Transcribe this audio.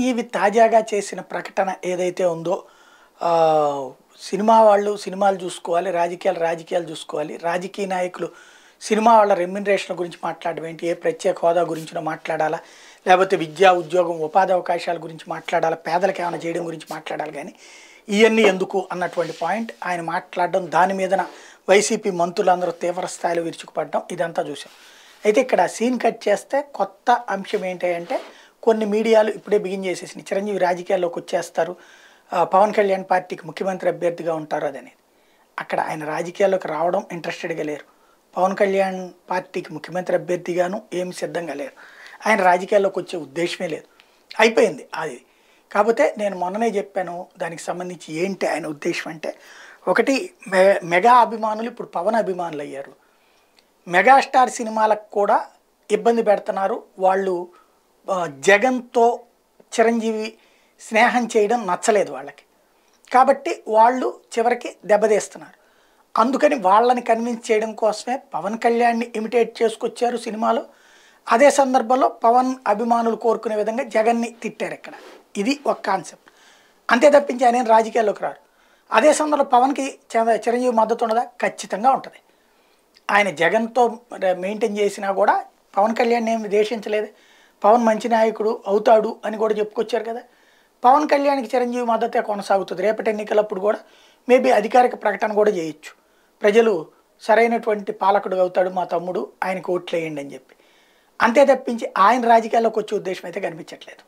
చిరంజీవి తాజాగా చేసిన ప్రకటన ఏదైతే ఉందో సినిమా వాళ్ళు సినిమాలు చూసుకోవాలి రాజకీయాలు రాజకీయాలు చూసుకోవాలి రాజకీయ నాయకులు సినిమా వాళ్ళ రెమ్యునరేషన్ గురించి మాట్లాడడం ఏంటి ఏ ప్రత్యేక హోదా గురించినో మాట్లాడాలా లేకపోతే విద్యా ఉద్యోగం ఉపాధి అవకాశాల గురించి మాట్లాడాలా పేదలకు ఏమైనా చేయడం గురించి మాట్లాడాలి కానీ ఇవన్నీ ఎందుకు అన్నటువంటి పాయింట్ ఆయన మాట్లాడడం దాని మీదన వైసీపీ మంత్రులందరూ తీవ్ర స్థాయిలో విరుచుకుపడడం ఇదంతా చూసాం అయితే ఇక్కడ సీన్ కట్ చేస్తే కొత్త అంశం ఏంటి అంటే కొన్ని మీడియాలు ఇప్పుడే బిగిన్ చేసేసినాయి చిరంజీవి రాజకీయాల్లోకి వచ్చేస్తారు పవన్ కళ్యాణ్ పార్టీకి ముఖ్యమంత్రి అభ్యర్థిగా ఉంటారు అదనేది అక్కడ ఆయన రాజకీయాల్లోకి రావడం ఇంట్రెస్టెడ్గా లేరు పవన్ కళ్యాణ్ పార్టీకి ముఖ్యమంత్రి అభ్యర్థిగాను ఏమి సిద్ధంగా లేరు ఆయన రాజకీయాల్లోకి వచ్చే ఉద్దేశమే లేదు అయిపోయింది అది కాకపోతే నేను మొన్ననే చెప్పాను దానికి సంబంధించి ఏంటి ఆయన ఉద్దేశం అంటే ఒకటి మె మెగా అభిమానులు ఇప్పుడు పవన్ అభిమానులు అయ్యారు మెగాస్టార్ సినిమాలకు కూడా ఇబ్బంది పెడుతున్నారు వాళ్ళు జగన్తో చిరంజీవి స్నేహం చేయడం నచ్చలేదు వాళ్ళకి కాబట్టి వాళ్ళు చివరికి దెబ్బతీస్తున్నారు అందుకని వాళ్ళని కన్విన్స్ చేయడం కోసమే పవన్ కళ్యాణ్ని ఇమిటేట్ చేసుకొచ్చారు సినిమాలో అదే సందర్భంలో పవన్ అభిమానులు కోరుకునే విధంగా జగన్ని తిట్టారు ఇక్కడ ఇది ఒక కాన్సెప్ట్ అంతే తప్పించి ఆయన రాజకీయాల్లోకి రారు అదే సందర్భంలో పవన్కి చిరంజీవి మద్దతు ఉండదా ఖచ్చితంగా ఉంటుంది ఆయన జగన్తో మెయింటైన్ చేసినా కూడా పవన్ కళ్యాణ్ ఏమి ద్వేషించలేదు పవన్ మంచి నాయకుడు అవుతాడు అని కూడా చెప్పుకొచ్చారు కదా పవన్ కళ్యాణ్కి చిరంజీవి మద్దతే కొనసాగుతుంది రేపటి ఎన్నికలప్పుడు కూడా మేబీ అధికారిక ప్రకటన కూడా చేయొచ్చు ప్రజలు సరైనటువంటి పాలకుడు అవుతాడు మా తమ్ముడు ఆయనకు ఓట్లేయండి అని చెప్పి అంతే తప్పించి ఆయన రాజకీయాల్లోకి వచ్చే ఉద్దేశం అయితే కనిపించట్లేదు